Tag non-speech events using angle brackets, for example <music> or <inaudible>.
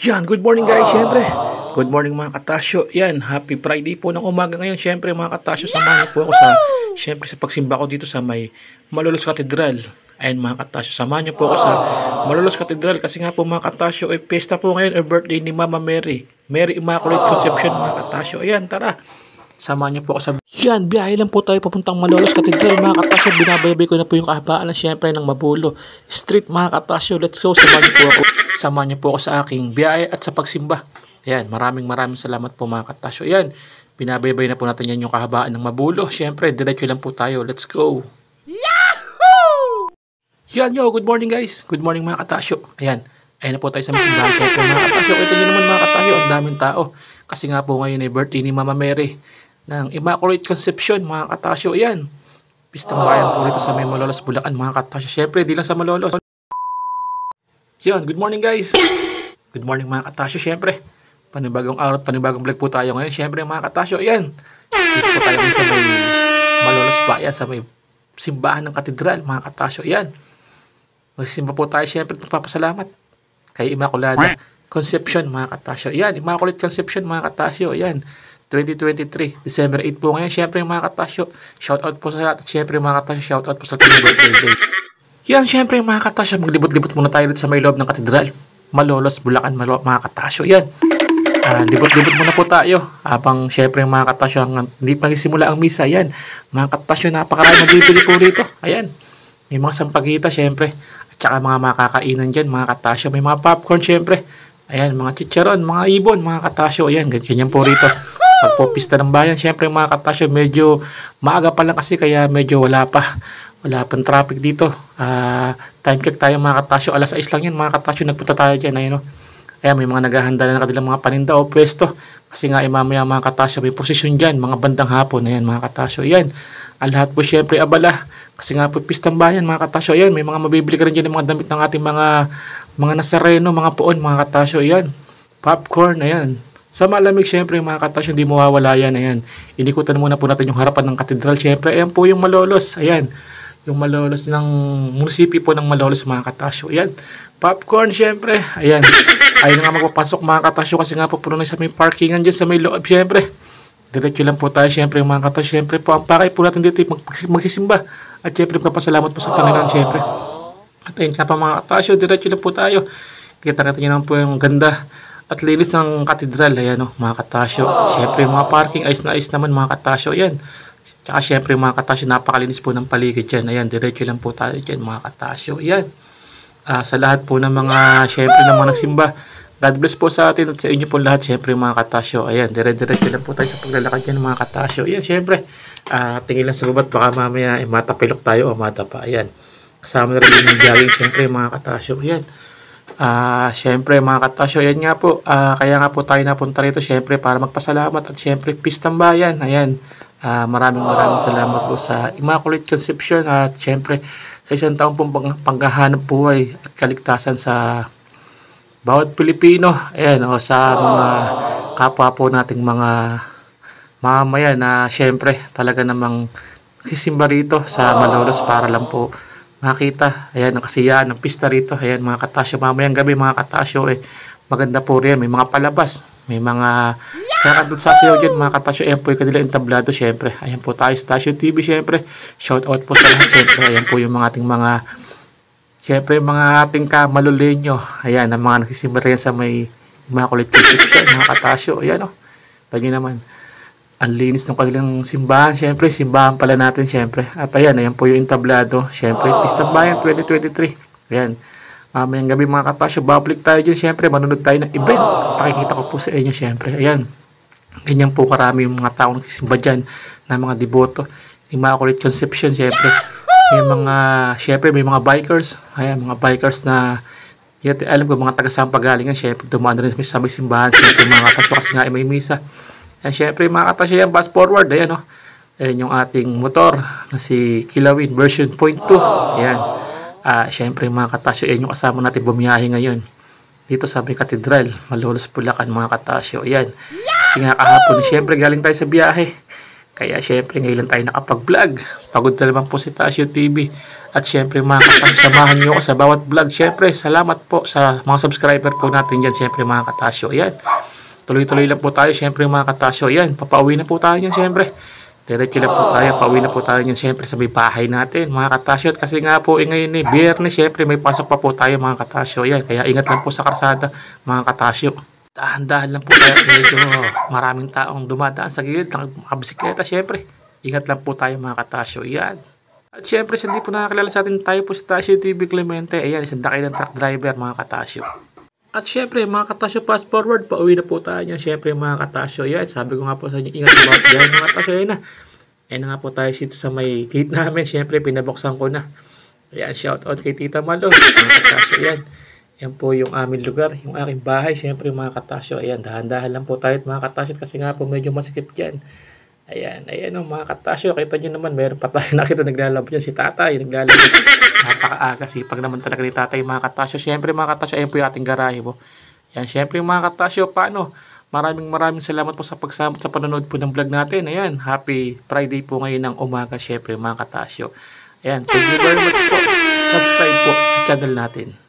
Yan, good morning guys, ah. syempre. Good morning mga katasyo. Yan, happy Friday po ng umaga ngayon. Syempre mga katasyo, samahan niyo po ako sa syempre sa pagsimba ko dito sa may Malolos Cathedral. Ayan mga katasyo, samahan niyo po ako sa Malolos Cathedral kasi nga po mga katasyo, ay eh, pesta po ngayon, ay eh, birthday ni Mama Mary. Mary Immaculate Conception mga katasyo. Ayan, tara. Samahan niyo po ako sa... Yan, biyahe lang po tayo papuntang Malolos Cathedral mga katasyo. Binabaybay ko na po yung kahabaan na siyempre ng Mabulo. Street mga katasyo, let's go. Samahan niyo po ako. Samahan niyo po ako sa aking biyahe at sa pagsimba. Yan, maraming maraming salamat po mga katasyo. Yan, binabaybay na po natin yan yung kahabaan ng Mabulo. Siyempre, diretso lang po tayo. Let's go. Yahoo! Yan yo, good morning guys. Good morning mga katasyo. Ayan, Ayan na po tayo sa Miss Blanco po mga katasyo. Ito nyo naman mga katasyo, ang daming tao. Kasi nga po ngayon ay birthday ni Mama Mary ng Immaculate Conception, mga katasyo. Ayan, pistang oh. bayan po rito sa may Malolos, Bulacan, mga katasyo. Siyempre, di lang sa Malolos. Yan, good morning guys! Good morning mga katasyo, siyempre. Panibagong araw at panibagong vlog po tayo ngayon. Siyempre mga katasyo, ayan. Dito tayo sa may Malolos Bayan, sa may simbahan ng katedral, mga katasyo. Ayan. Magsisimba po tayo siyempre at magpapasalamat kay Immaculate Conception, mga katasyo. Ayan, Immaculate Conception, mga katasyo. Ayan. 2023, December 8 po ngayon. Siyempre mga katasyo, shoutout po sa lahat. At siyempre mga katasyo, shoutout po sa team birthday. Yan, siyempre mga katasyo, maglibot-libot muna tayo sa may loob ng katedral. Malolos, Bulacan, malo, mga katasyo. Yan. Uh, libot-libot muna po tayo. Habang siyempre mga katasyo, ang, hindi pa nagsimula ang misa. Yan. Mga katasyo, napakarami magbibili po dito. Ayan. May mga sampagita, siyempre. At saka mga makakainan dyan, mga katasyo. May mga popcorn, siyempre. Ayan, mga chicharon, mga ibon, mga katasyo. Ayan, ganyan po rito magpupista ng bayan. Siyempre mga katasyo, medyo maaga pa lang kasi kaya medyo wala pa. Wala pang traffic dito. Uh, time check tayo mga katasyo. Alas 6 lang yan mga katasyo. Nagpunta tayo dyan. Ayun, no? Ayan, may mga naghahanda na ng kanilang mga paninda o pwesto. Kasi nga, eh, mamaya mga katasyo, may posisyon dyan, mga bandang hapon. Ayan, mga katasyo. Ayan, ang lahat po syempre abala. Kasi nga po, pistang bayan, mga katasyo. Ayan, may mga mabibili ka rin dyan ng mga damit ng ating mga mga nasareno, mga puon, mga katasyo. Ayan, popcorn, ayan. Sa malamig, syempre, mga katas, hindi mawawala yan. Ayan, inikutan muna po natin yung harapan ng katedral. Syempre, ayan po yung malolos. Ayan, yung malolos ng munisipyo po ng malolos, mga katasyo. Ayan, popcorn, syempre. Ayan, <laughs> ayun nga magpapasok, mga katasyo, kasi nga po puno na sa may parkingan dyan, sa may loob, syempre. Diretso lang po tayo syempre mga kata. Syempre po ang pakay po natin dito magsisimba. At syempre papasalamat po sa Panginoon syempre. At ayun nga pa mga katasyo, diretso lang po tayo. Kita-kita nyo naman po yung ganda at linis ng katedral, ayan o, oh, mga katasyo. Oh. Siyempre, mga parking, ayos na ayos naman mga katasyo, ayan. Tsaka syempre mga katasyo, napakalinis po ng paligid dyan. Ayan, diretso lang po tayo dyan mga katasyo. Ayan. Uh, sa lahat po ng mga, syempre ng mga nagsimba, God bless po sa atin at sa inyo po lahat, syempre mga katasyo. Ayan, dire-diretso lang po tayo sa paglalakad dyan mga katasyo. Ayan, syempre, uh, tingin lang sa gubat, baka mamaya eh, matapilok tayo o matapa. Ayan. Kasama na rin yung jogging, syempre mga katasyo. Ayan. Ah, uh, syempre mga katasyo, ayan nga po. Uh, kaya nga po tayo napunta rito syempre para magpasalamat at syempre peace ng bayan. Ayan. Uh, maraming maraming salamat po sa Immaculate Conception at syempre sa isang taong pong pang panghahanap ay at kaligtasan sa bawat Pilipino. Ayan, o oh, sa mga kapwa po nating mga mamaya na syempre talaga namang kisimba rito sa Malolos para lang po makita. Ayan, ang kasiyahan ng pista rito. Ayan, mga katasyo. Mamayang gabi, mga katasyo, eh, maganda po rin. May mga palabas. May mga kakadot sa sayo dyan, mga katasyo. Ayan po yung kanila entablado, syempre. Ayan po tayo, Stasyo TV, syempre. Shout out po sa lahat, syempre. Ayan po yung mga ating mga, syempre, mga ating kamalulenyo. Ayan, ang mga nagsisimba rin sa may Immaculate Conception, mga katasyo. Ayan, oh. Pagin naman ang linis ng kanilang simbahan. Siyempre, simbahan pala natin, siyempre. At ayan, ayan po yung entablado. Siyempre, Pista Bayan 2023. Ayan. Mamayang gabi mga kapasyo, babalik tayo dyan. Siyempre, manunod tayo ng event. Pakikita ko po sa inyo, siyempre. Ayan. Ganyan po karami yung mga tao nagsisimba dyan na mga deboto. Immaculate Conception, siyempre. May mga, siyempre, may mga bikers. Ayan, mga bikers na Yet, alam ko mga taga-sampagalingan, siyempre, dumaan na rin sa may simbahan. Siyempre, mga kapasyo kasi nga, ay may misa. Eh, syempre, makatasya yan, fast forward. Ayan, oh. Ayan yung ating motor na si Kilawin version 0.2. Ayan. Ah, syempre, mga katasyo, ayan yung asama natin bumiyahe ngayon. Dito sa may katedral, Malolos Bulacan, mga katasyo. Ayan. Kasi nga kahapon, syempre, galing tayo sa biyahe. Kaya syempre ngayon tayo nakapag-vlog. Pagod na naman po si Tasyo TV. At syempre mga katasyo, samahan nyo sa bawat vlog. Syempre, salamat po sa mga subscriber po natin dyan. Syempre mga katasyo. Ayan. Tuloy-tuloy lang po tayo, siyempre mga katasyo. Yan, papauwi na po tayo yan, siyempre. Diretso lang po tayo, pauwi na po tayo yan, siyempre, sa may bahay natin, mga katasyo. Kasi nga po, eh, ngayon eh, biyernes, siyempre, may pasok pa po tayo, mga katasyo. Yan, kaya ingat lang po sa karsada, mga katasyo. Dahan-dahan lang po tayo, medyo maraming taong dumadaan sa gilid ng mga bisikleta, siyempre. Ingat lang po tayo, mga katasyo. Yan. At siyempre, hindi po nakakilala sa atin, tayo po sa Tasyo TV Clemente. Ayan, isang dakay ng truck driver, mga katasyo. At syempre mga katasyo fast forward, pauwi na po tayo niyan. Syempre mga katasyo, yan. Sabi ko nga po sa inyo, ingat about yan mga katasyo. Yan na. Ayan nga po tayo dito sa may gate namin. Syempre pinabuksan ko na. Ayan, shout out kay Tita Malo. Mga katasyo, yan. Yan po yung aming lugar, yung aking bahay. Syempre mga katasyo, ayan, dahan-dahan lang po tayo at mga katasyo kasi nga po medyo masikip dyan. Ayan, ayan o oh, mga katasyo, kita nyo naman, meron pa tayo <laughs> nakita naglalabo dyan si tatay, naglalabo napakaaga pag naman talaga ni tatay mga katasyo syempre mga katasyo ayun po yung ating garahe po oh. yan syempre mga katasyo paano maraming maraming salamat po sa pagsamot sa panonood po ng vlog natin ayan happy friday po ngayon ng umaga syempre mga katasyo ayan thank you very much po subscribe po sa channel natin